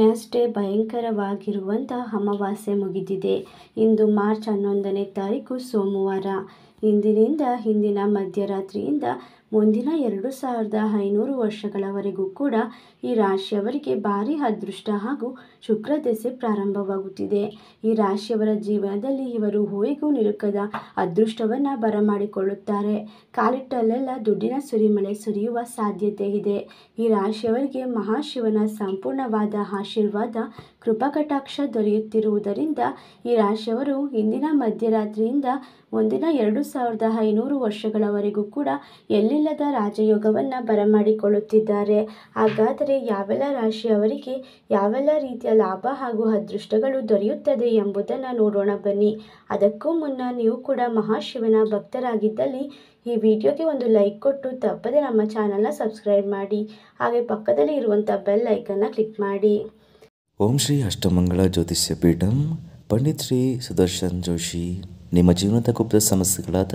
ಅಷ್ಟೇ ಭಯಂಕರವಾಗಿರುವಂಥ ಅಮಾವಾಸ್ಯೆ ಮುಗಿದಿದೆ ಇಂದು ಮಾರ್ಚ್ ಹನ್ನೊಂದನೇ ತಾರೀಕು ಸೋಮವಾರ ಇಂದಿನಿಂದ ಹಿಂದಿನ ಮಧ್ಯರಾತ್ರಿಯಿಂದ ಮುಂದಿನ ಎರಡು ಸಾವಿರದ ಐನೂರು ವರ್ಷಗಳವರೆಗೂ ಕೂಡ ಈ ರಾಶಿಯವರಿಗೆ ಭಾರಿ ಅದೃಷ್ಟ ಹಾಗೂ ಶುಕ್ರ ದೆಸೆ ಪ್ರಾರಂಭವಾಗುತ್ತಿದೆ ಈ ರಾಶಿಯವರ ಜೀವನದಲ್ಲಿ ಇವರು ಹೂವಿಗೂ ನಿಲುಕದ ಅದೃಷ್ಟವನ್ನು ಬರಮಾಡಿಕೊಳ್ಳುತ್ತಾರೆ ಕಾಲಿಟ್ಟಲ್ಲೆಲ್ಲ ದುಡ್ಡಿನ ಸುರಿಮಳೆ ಸುರಿಯುವ ಸಾಧ್ಯತೆ ಇದೆ ಈ ರಾಶಿಯವರಿಗೆ ಮಹಾಶಿವನ ಸಂಪೂರ್ಣವಾದ ಆಶೀರ್ವಾದ ಕೃಪಾಕಟಾಕ್ಷ ದೊರೆಯುತ್ತಿರುವುದರಿಂದ ಈ ರಾಶಿಯವರು ಇಂದಿನ ಮಧ್ಯರಾತ್ರಿಯಿಂದ ಮುಂದಿನ ಎರಡು ಸಾವಿರದ ಐನೂರು ವರ್ಷಗಳವರೆಗೂ ಕೂಡ ಎಲ್ಲಿಲ್ಲದ ರಾಜಯೋಗವನ್ನು ಬರಮಾಡಿಕೊಳ್ಳುತ್ತಿದ್ದಾರೆ ಹಾಗಾದರೆ ಯಾವೆಲ್ಲ ರಾಶಿಯವರಿಗೆ ಯಾವೆಲ್ಲ ರೀತಿಯ ಲಾಭ ಹಾಗೂ ಅದೃಷ್ಟಗಳು ದೊರೆಯುತ್ತದೆ ಎಂಬುದನ್ನು ನೋಡೋಣ ಬನ್ನಿ ಅದಕ್ಕೂ ಮುನ್ನ ನೀವು ಕೂಡ ಮಹಾಶಿವನ ಭಕ್ತರಾಗಿದ್ದಲ್ಲಿ ಈ ವಿಡಿಯೋಗೆ ಒಂದು ಲೈಕ್ ಕೊಟ್ಟು ತಪ್ಪದೆ ನಮ್ಮ ಚಾನಲ್ನ ಸಬ್ಸ್ಕ್ರೈಬ್ ಮಾಡಿ ಹಾಗೆ ಪಕ್ಕದಲ್ಲಿ ಇರುವಂಥ ಬೆಲ್ ಐಕನ್ನ ಕ್ಲಿಕ್ ಮಾಡಿ ಓಂ ಶ್ರೀ ಅಷ್ಟಮಂಗಳ ಜ್ಯೋತಿಷ್ಯ ಪೀಠಂ ಪಂಡಿತ್ ಶ್ರೀ ಸುದರ್ಶನ್ ಜೋಶಿ ನಿಮ್ಮ ಜೀವನದ ಗುಪ್ತ ಸಮಸ್ಯೆಗಳಾದ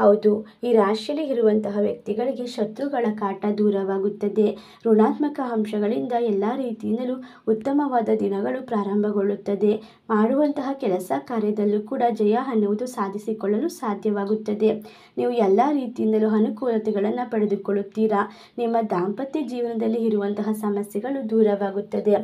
ಹೌದು ಈ ರಾಶಿಯಲ್ಲಿ ಇರುವಂತಹ ವ್ಯಕ್ತಿಗಳಿಗೆ ಶತ್ರುಗಳ ಕಾಟ ದೂರವಾಗುತ್ತದೆ ಋಣಾತ್ಮಕ ಅಂಶಗಳಿಂದ ಎಲ್ಲ ರೀತಿಯಿಂದಲೂ ಉತ್ತಮವಾದ ದಿನಗಳು ಪ್ರಾರಂಭಗೊಳ್ಳುತ್ತದೆ ಮಾಡುವಂತಹ ಕೆಲಸ ಕಾರ್ಯದಲ್ಲೂ ಕೂಡ ಜಯ ಅನ್ನುವುದು ಸಾಧಿಸಿಕೊಳ್ಳಲು ಸಾಧ್ಯವಾಗುತ್ತದೆ ನೀವು ಎಲ್ಲ ರೀತಿಯಿಂದಲೂ ಅನುಕೂಲತೆಗಳನ್ನು ಪಡೆದುಕೊಳ್ಳುತ್ತೀರಾ ನಿಮ್ಮ ದಾಂಪತ್ಯ ಜೀವನದಲ್ಲಿ ಇರುವಂತಹ ಸಮಸ್ಯೆಗಳು ದೂರವಾಗುತ್ತದೆ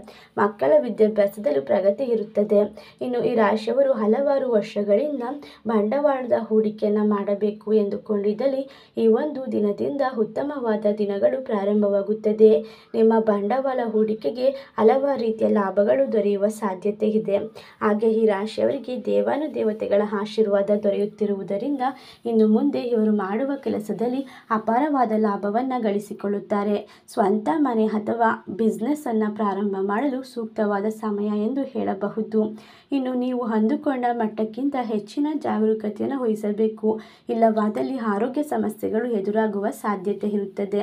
ಮಕ್ಕಳ ವಿದ್ಯಾಭ್ಯಾಸದಲ್ಲೂ ಪ್ರಗತಿ ಇರುತ್ತದೆ ಇನ್ನು ಈ ರಾಶಿಯವರು ಹಲವಾರು ವರ್ಷಗಳಿಂದ ಬಂಡವಾಳದ ಹೂಡಿಕೆಯನ್ನು ಮಾಡಬೇಕು ಮಾಡಬೇಕು ಎಂದುಕೊಂಡಿದ್ದಲ್ಲಿ ಈ ಒಂದು ದಿನದಿಂದ ಉತ್ತಮವಾದ ದಿನಗಳು ಪ್ರಾರಂಭವಾಗುತ್ತದೆ ನಿಮ್ಮ ಬಂಡವಾಳ ಹೂಡಿಕೆಗೆ ಹಲವಾರು ರೀತಿಯ ಲಾಭಗಳು ದೊರೆಯುವ ಸಾಧ್ಯತೆ ಇದೆ ಹಾಗೆ ಈ ರಾಶಿಯವರಿಗೆ ದೇವಾನು ದೇವತೆಗಳ ಆಶೀರ್ವಾದ ದೊರೆಯುತ್ತಿರುವುದರಿಂದ ಇನ್ನು ಮುಂದೆ ಇವರು ಮಾಡುವ ಕೆಲಸದಲ್ಲಿ ಅಪಾರವಾದ ಲಾಭವನ್ನು ಗಳಿಸಿಕೊಳ್ಳುತ್ತಾರೆ ಸ್ವಂತ ಮನೆ ಅಥವಾ ಬಿಸ್ನೆಸ್ ಅನ್ನು ಪ್ರಾರಂಭ ಮಾಡಲು ಸೂಕ್ತವಾದ ಸಮಯ ಎಂದು ಹೇಳಬಹುದು ಇನ್ನು ನೀವು ಅಂದುಕೊಂಡ ಮಟ್ಟಕ್ಕಿಂತ ಹೆಚ್ಚಿನ ಜಾಗರೂಕತೆಯನ್ನು ವಹಿಸಬೇಕು ಇಲ್ಲ ಆರೋಗ್ಯ ಸಮಸ್ಯೆಗಳು ಎದುರಾಗುವ ಸಾಧ್ಯತೆ ಇರುತ್ತದೆ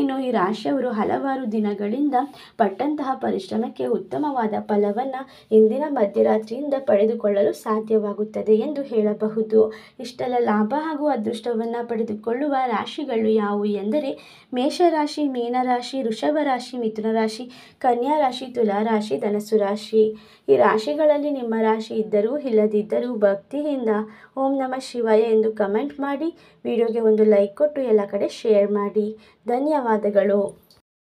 ಇನ್ನು ಈ ರಾಶಿಯವರು ಹಲವಾರು ದಿನಗಳಿಂದ ಪಟ್ಟಂತಹ ಪರಿಶ್ರಮಕ್ಕೆ ಉತ್ತಮವಾದ ಫಲವನ್ನು ಇಂದಿನ ಮಧ್ಯರಾತ್ರಿಯಿಂದ ಪಡೆದುಕೊಳ್ಳಲು ಸಾಧ್ಯವಾಗುತ್ತದೆ ಎಂದು ಹೇಳಬಹುದು ಇಷ್ಟೆಲ್ಲ ಲಾಭ ಹಾಗೂ ಅದೃಷ್ಟವನ್ನು ಪಡೆದುಕೊಳ್ಳುವ ರಾಶಿಗಳು ಯಾವುವು ಎಂದರೆ ಮೇಷರಾಶಿ ಮೀನರಾಶಿ ವೃಷಭ ರಾಶಿ ಮಿಥುನ ರಾಶಿ ಕನ್ಯಾ ರಾಶಿ ತುಲಾರಾಶಿ ಧನಸು ರಾಶಿ ಈ ರಾಶಿಗಳಲ್ಲಿ ನಿಮ್ಮ ರಾಶಿ ಇದ್ದರೂ ಇಲ್ಲದಿದ್ದರೂ ಭಕ್ತಿಯಿಂದ ಓಂ ನಮ ಶಿವಾಯ ಎಂದು ಕಮೆಂಟ್ ಮಾಡಿ ಮಾಡಿ ವಿಡಿಯೋಗೆ ಒಂದು ಲೈಕ್ ಕೊಟ್ಟು ಎಲ್ಲ ಕಡೆ ಶೇರ್ ಮಾಡಿ ಧನ್ಯವಾದಗಳು